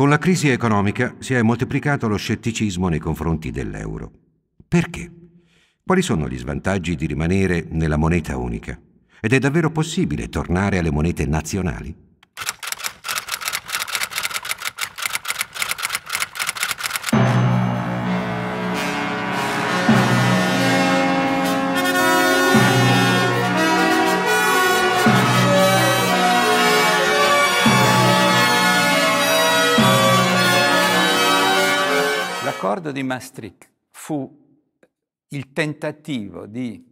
Con la crisi economica si è moltiplicato lo scetticismo nei confronti dell'euro. Perché? Quali sono gli svantaggi di rimanere nella moneta unica? Ed è davvero possibile tornare alle monete nazionali? L'accordo di Maastricht fu il tentativo di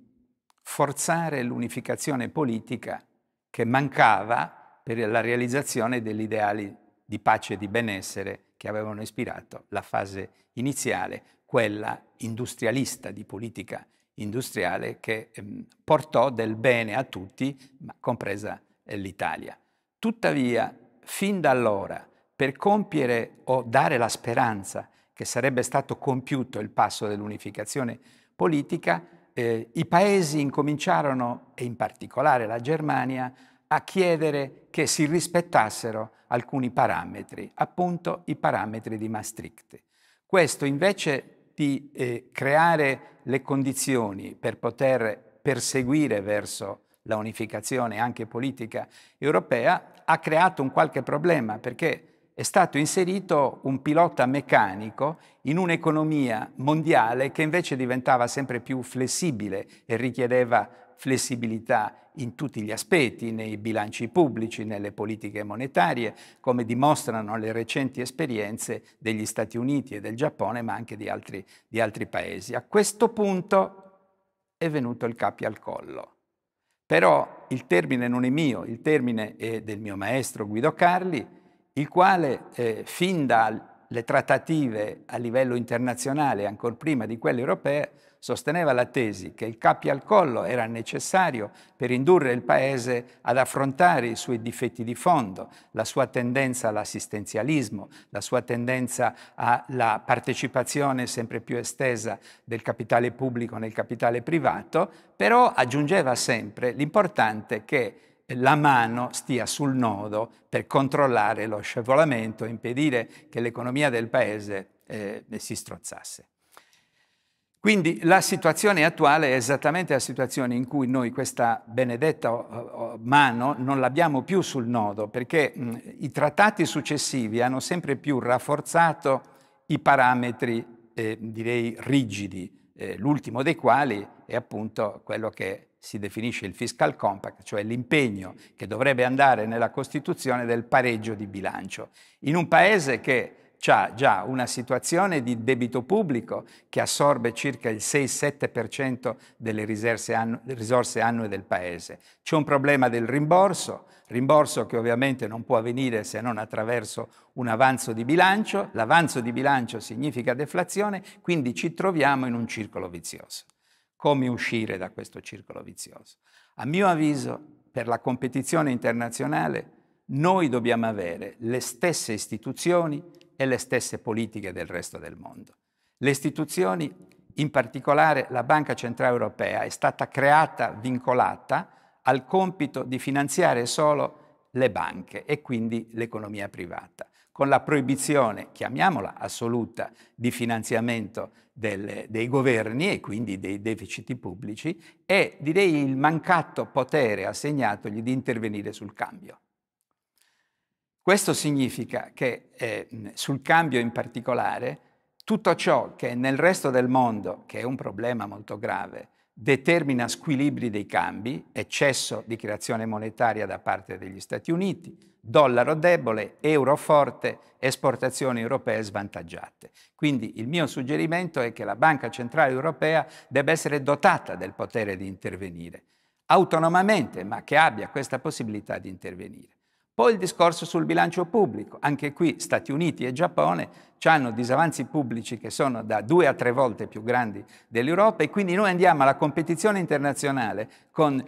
forzare l'unificazione politica che mancava per la realizzazione degli ideali di pace e di benessere che avevano ispirato la fase iniziale, quella industrialista, di politica industriale che ehm, portò del bene a tutti, ma compresa eh, l'Italia. Tuttavia, fin da allora, per compiere o dare la speranza che sarebbe stato compiuto il passo dell'unificazione politica, eh, i paesi incominciarono, e in particolare la Germania, a chiedere che si rispettassero alcuni parametri, appunto i parametri di Maastricht. Questo invece di eh, creare le condizioni per poter perseguire verso la unificazione anche politica europea, ha creato un qualche problema perché è stato inserito un pilota meccanico in un'economia mondiale che invece diventava sempre più flessibile e richiedeva flessibilità in tutti gli aspetti, nei bilanci pubblici, nelle politiche monetarie, come dimostrano le recenti esperienze degli Stati Uniti e del Giappone, ma anche di altri, di altri paesi. A questo punto è venuto il capi al collo. Però il termine non è mio, il termine è del mio maestro Guido Carli, il quale eh, fin dalle trattative a livello internazionale, ancora prima di quelle europee, sosteneva la tesi che il cappio al collo era necessario per indurre il Paese ad affrontare i suoi difetti di fondo, la sua tendenza all'assistenzialismo, la sua tendenza alla partecipazione sempre più estesa del capitale pubblico nel capitale privato, però aggiungeva sempre l'importante che la mano stia sul nodo per controllare lo scivolamento e impedire che l'economia del paese eh, si strozzasse. Quindi la situazione attuale è esattamente la situazione in cui noi questa benedetta oh, oh, mano non l'abbiamo più sul nodo, perché mh, i trattati successivi hanno sempre più rafforzato i parametri, eh, direi, rigidi, eh, l'ultimo dei quali è appunto quello che si definisce il fiscal compact, cioè l'impegno che dovrebbe andare nella Costituzione del pareggio di bilancio. In un paese che ha già una situazione di debito pubblico che assorbe circa il 6-7% delle risorse annue del Paese. C'è un problema del rimborso, rimborso che ovviamente non può avvenire se non attraverso un avanzo di bilancio, l'avanzo di bilancio significa deflazione, quindi ci troviamo in un circolo vizioso come uscire da questo circolo vizioso. A mio avviso, per la competizione internazionale, noi dobbiamo avere le stesse istituzioni e le stesse politiche del resto del mondo. Le istituzioni, in particolare la Banca Centrale Europea, è stata creata vincolata al compito di finanziare solo le banche e quindi l'economia privata con la proibizione, chiamiamola assoluta, di finanziamento del, dei governi e quindi dei deficit pubblici e direi il mancato potere assegnatogli di intervenire sul cambio. Questo significa che eh, sul cambio in particolare tutto ciò che nel resto del mondo, che è un problema molto grave, determina squilibri dei cambi, eccesso di creazione monetaria da parte degli Stati Uniti, dollaro debole, euro forte, esportazioni europee svantaggiate. Quindi il mio suggerimento è che la Banca Centrale Europea debba essere dotata del potere di intervenire autonomamente, ma che abbia questa possibilità di intervenire. Poi il discorso sul bilancio pubblico. Anche qui Stati Uniti e Giappone hanno disavanzi pubblici che sono da due a tre volte più grandi dell'Europa e quindi noi andiamo alla competizione internazionale con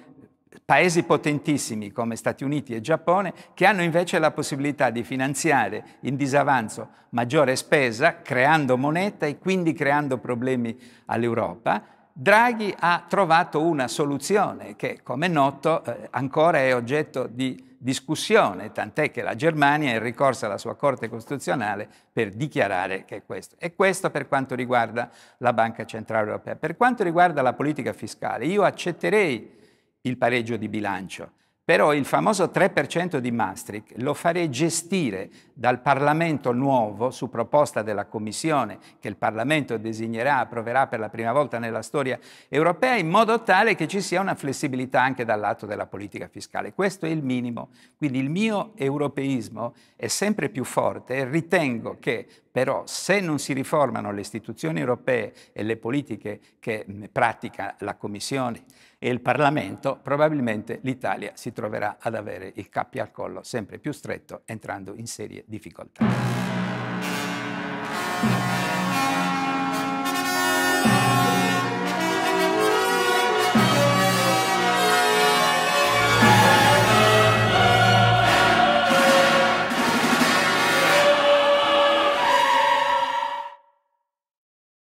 paesi potentissimi come Stati Uniti e Giappone che hanno invece la possibilità di finanziare in disavanzo maggiore spesa creando moneta e quindi creando problemi all'Europa Draghi ha trovato una soluzione che, come è noto, eh, ancora è oggetto di discussione, tant'è che la Germania è in ricorsa alla sua Corte Costituzionale per dichiarare che è questo. E questo per quanto riguarda la Banca Centrale Europea. Per quanto riguarda la politica fiscale, io accetterei il pareggio di bilancio, però il famoso 3% di Maastricht lo farei gestire dal Parlamento nuovo su proposta della Commissione che il Parlamento designerà, approverà per la prima volta nella storia europea, in modo tale che ci sia una flessibilità anche dal lato della politica fiscale. Questo è il minimo. Quindi il mio europeismo è sempre più forte e ritengo che però se non si riformano le istituzioni europee e le politiche che pratica la Commissione, e il Parlamento, probabilmente l'Italia si troverà ad avere il cappio al collo sempre più stretto, entrando in serie difficoltà.